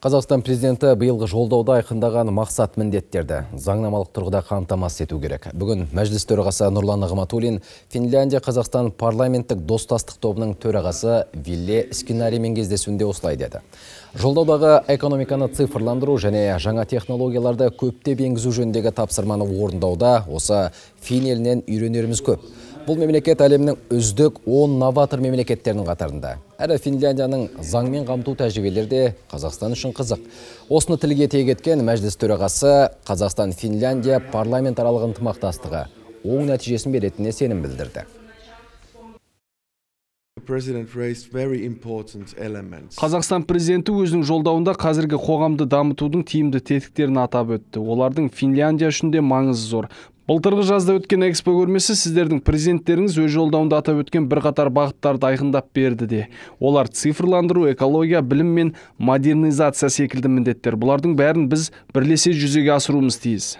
Қазақстан президенті биылғы жолдауда айқындаған мақсат міндеттерді заңнамалық тұрғыда қамтамасыз ету керек. Бүгін мәжіліс төрағасы Нұрлан Нығматулин Финляндия Қазақстан парламенттік достастық тобының төрағасы Вилле Скинаримен кездесуінде осылай деді. Жолдаудағы экономиканы цифрландыру және жаңа технологияларды көптеп енгізу жөніндегі тапсырманы орындауда осы фин елінен үйренеріміз көп. Бұл мемлекет әлемнің үздік 10 новатор мемлекеттерінің қатарында. Әрі Финляндияның заңмен қамту тәжірибелері де Қазақстан үшін қызық. Осыны тілге тиек еткен мәжіліс төрағасы Қазақстан Финляндия парламент аралық ынтымақтастығы оң нәтижесін беретініне сенім білдірді қазақстан президенті өзінің жолдауында қазіргі қоғамды дамытудың тиімді тетіктерін атап өтті олардың финляндия үшін де маңызы зор былтырғы жазда өткен экспо көрмесі сіздердің президенттеріңіз өз жолдауында атап өткен бірқатар бағыттарды айқындап берді де олар цифрландыру экология білім мен модернизация секілді міндеттер бұлардың бәрін біз бірлесе жүзеге асыруымыз тиіс